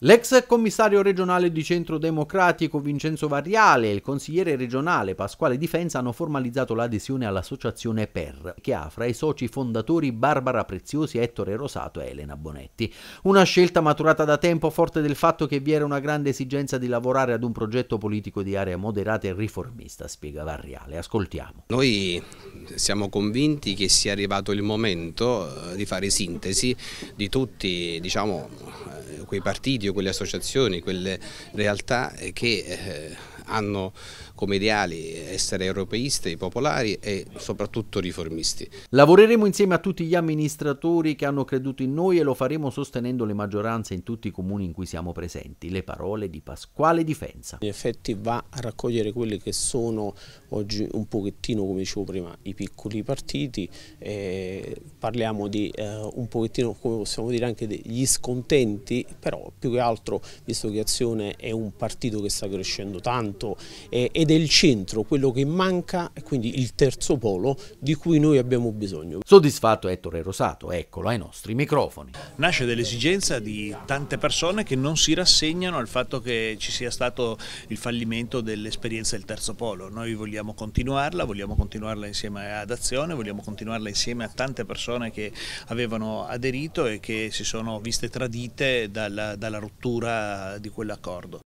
L'ex commissario regionale di Centro Democratico Vincenzo Variale e il consigliere regionale Pasquale Difensa hanno formalizzato l'adesione all'associazione PER, che ha fra i soci fondatori Barbara Preziosi, Ettore Rosato e Elena Bonetti. Una scelta maturata da tempo forte del fatto che vi era una grande esigenza di lavorare ad un progetto politico di area moderata e riformista, spiega Variale. Ascoltiamo. Noi siamo convinti che sia arrivato il momento eh, di fare sintesi di tutti diciamo, eh, quei partiti radio quelle associazioni, quelle realtà eh, che eh, hanno come ideali essere europeisti, popolari e soprattutto riformisti. Lavoreremo insieme a tutti gli amministratori che hanno creduto in noi e lo faremo sostenendo le maggioranze in tutti i comuni in cui siamo presenti. Le parole di Pasquale Difensa. In effetti va a raccogliere quelli che sono oggi un pochettino, come dicevo prima, i piccoli partiti. Eh, parliamo di eh, un pochettino, come possiamo dire, anche degli scontenti, però più che altro, visto che Azione è un partito che sta crescendo tanto eh, ed ed è il centro, quello che manca, quindi il terzo polo di cui noi abbiamo bisogno. Soddisfatto Ettore Rosato, eccolo ai nostri microfoni. Nasce dell'esigenza di tante persone che non si rassegnano al fatto che ci sia stato il fallimento dell'esperienza del terzo polo. Noi vogliamo continuarla, vogliamo continuarla insieme ad Azione, vogliamo continuarla insieme a tante persone che avevano aderito e che si sono viste tradite dalla, dalla rottura di quell'accordo.